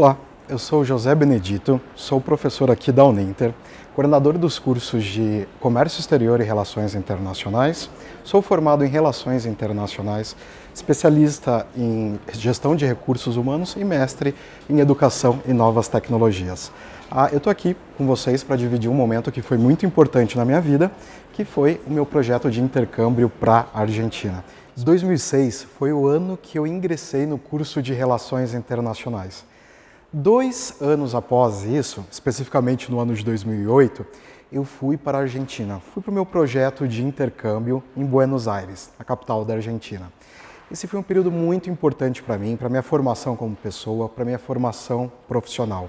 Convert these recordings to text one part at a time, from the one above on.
Olá, eu sou José Benedito, sou professor aqui da Uninter, coordenador dos cursos de Comércio Exterior e Relações Internacionais. Sou formado em Relações Internacionais, especialista em Gestão de Recursos Humanos e mestre em Educação e Novas Tecnologias. Ah, eu estou aqui com vocês para dividir um momento que foi muito importante na minha vida, que foi o meu projeto de intercâmbio para a Argentina. 2006 foi o ano que eu ingressei no curso de Relações Internacionais. Dois anos após isso, especificamente no ano de 2008, eu fui para a Argentina. Fui para o meu projeto de intercâmbio em Buenos Aires, a capital da Argentina. Esse foi um período muito importante para mim, para minha formação como pessoa, para minha formação profissional.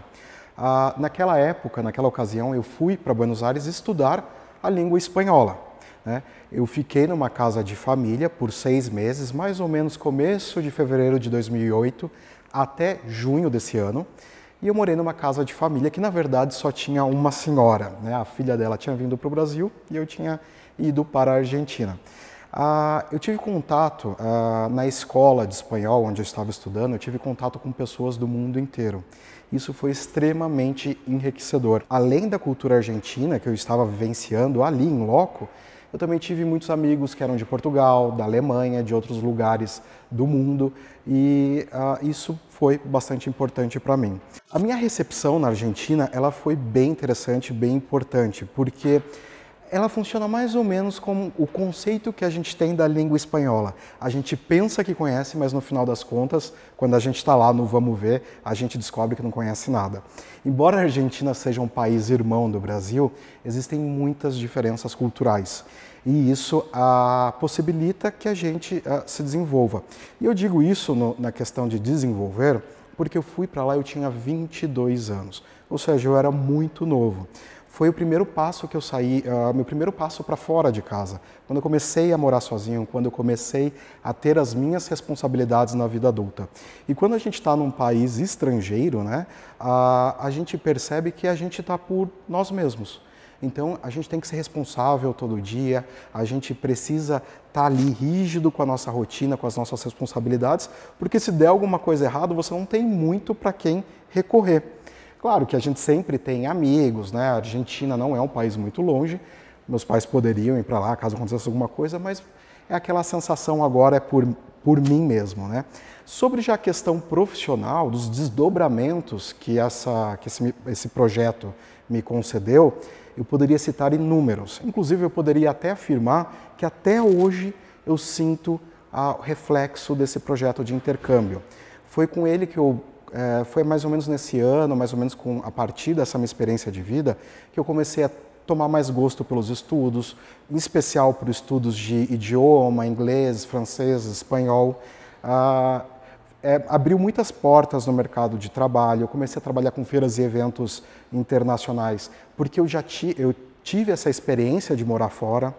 Ah, naquela época, naquela ocasião, eu fui para Buenos Aires estudar a língua espanhola. Né? Eu fiquei numa casa de família por seis meses, mais ou menos começo de fevereiro de 2008 até junho desse ano. E eu morei numa casa de família que, na verdade, só tinha uma senhora. Né? A filha dela tinha vindo para o Brasil e eu tinha ido para a Argentina. Ah, eu tive contato ah, na escola de espanhol, onde eu estava estudando, eu tive contato com pessoas do mundo inteiro. Isso foi extremamente enriquecedor. Além da cultura argentina que eu estava vivenciando ali em loco, eu também tive muitos amigos que eram de Portugal, da Alemanha, de outros lugares do mundo e uh, isso foi bastante importante para mim. A minha recepção na Argentina ela foi bem interessante, bem importante, porque ela funciona mais ou menos como o conceito que a gente tem da língua espanhola. A gente pensa que conhece, mas no final das contas, quando a gente está lá no vamos ver, a gente descobre que não conhece nada. Embora a Argentina seja um país irmão do Brasil, existem muitas diferenças culturais. E isso ah, possibilita que a gente ah, se desenvolva. E eu digo isso no, na questão de desenvolver, porque eu fui para lá eu tinha 22 anos, ou seja, eu era muito novo foi o primeiro passo que eu saí, uh, meu primeiro passo para fora de casa. Quando eu comecei a morar sozinho, quando eu comecei a ter as minhas responsabilidades na vida adulta. E quando a gente está num país estrangeiro, né, uh, a gente percebe que a gente está por nós mesmos. Então a gente tem que ser responsável todo dia, a gente precisa estar tá ali rígido com a nossa rotina, com as nossas responsabilidades, porque se der alguma coisa errada, você não tem muito para quem recorrer. Claro que a gente sempre tem amigos, né? A Argentina não é um país muito longe. Meus pais poderiam ir para lá caso acontecesse alguma coisa, mas é aquela sensação agora é por, por mim mesmo, né? Sobre já a questão profissional, dos desdobramentos que, essa, que esse, esse projeto me concedeu, eu poderia citar inúmeros. Inclusive, eu poderia até afirmar que até hoje eu sinto o reflexo desse projeto de intercâmbio. Foi com ele que eu é, foi mais ou menos nesse ano, mais ou menos com a partir dessa minha experiência de vida, que eu comecei a tomar mais gosto pelos estudos, em especial por estudos de idioma, inglês, francês, espanhol. Ah, é, abriu muitas portas no mercado de trabalho. Eu comecei a trabalhar com feiras e eventos internacionais, porque eu já ti, eu tive essa experiência de morar fora.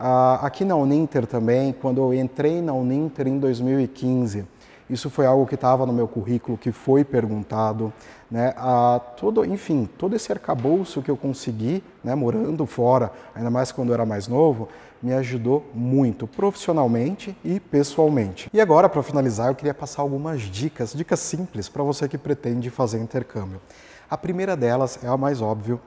Ah, aqui na Uninter também, quando eu entrei na Uninter em 2015, isso foi algo que estava no meu currículo, que foi perguntado, né? A todo, enfim, todo esse arcabouço que eu consegui, né, morando fora, ainda mais quando eu era mais novo, me ajudou muito profissionalmente e pessoalmente. E agora, para finalizar, eu queria passar algumas dicas, dicas simples para você que pretende fazer intercâmbio. A primeira delas é a mais óbvia,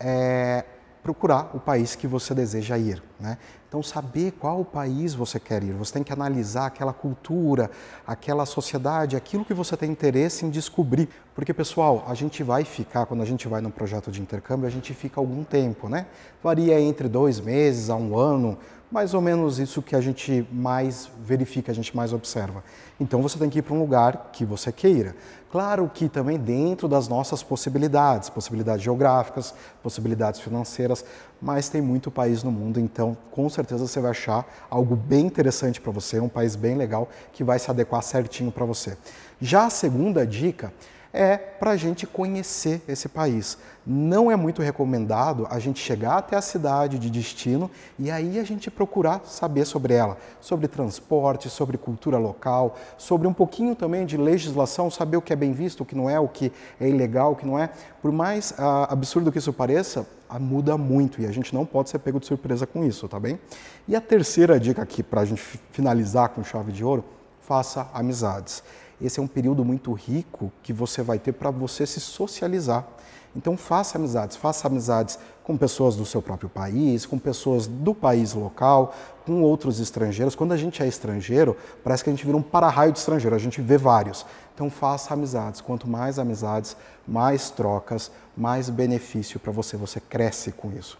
é procurar o país que você deseja ir. Né? Então, saber qual país você quer ir, você tem que analisar aquela cultura, aquela sociedade, aquilo que você tem interesse em descobrir. Porque, pessoal, a gente vai ficar, quando a gente vai num projeto de intercâmbio, a gente fica algum tempo, né? Varia entre dois meses a um ano, mais ou menos isso que a gente mais verifica, a gente mais observa. Então, você tem que ir para um lugar que você queira. Claro que também dentro das nossas possibilidades, possibilidades geográficas, possibilidades financeiras, mas tem muito país no mundo, então com certeza você vai achar algo bem interessante para você, um país bem legal que vai se adequar certinho para você. Já a segunda dica é para a gente conhecer esse país. Não é muito recomendado a gente chegar até a cidade de destino e aí a gente procurar saber sobre ela, sobre transporte, sobre cultura local, sobre um pouquinho também de legislação, saber o que é bem visto, o que não é, o que é ilegal, o que não é. Por mais ah, absurdo que isso pareça, ah, muda muito e a gente não pode ser pego de surpresa com isso, tá bem? E a terceira dica aqui, para a gente finalizar com chave de ouro, faça amizades esse é um período muito rico que você vai ter para você se socializar. Então faça amizades, faça amizades com pessoas do seu próprio país, com pessoas do país local, com outros estrangeiros. Quando a gente é estrangeiro, parece que a gente vira um para-raio de estrangeiro, a gente vê vários. Então faça amizades, quanto mais amizades, mais trocas, mais benefício para você, você cresce com isso.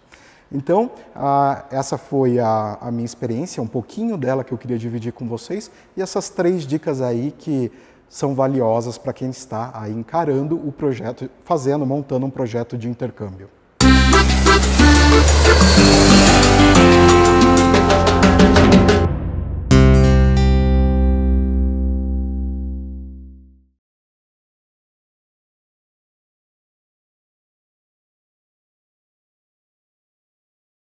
Então, a, essa foi a, a minha experiência, um pouquinho dela que eu queria dividir com vocês e essas três dicas aí que são valiosas para quem está aí encarando o projeto, fazendo, montando um projeto de intercâmbio.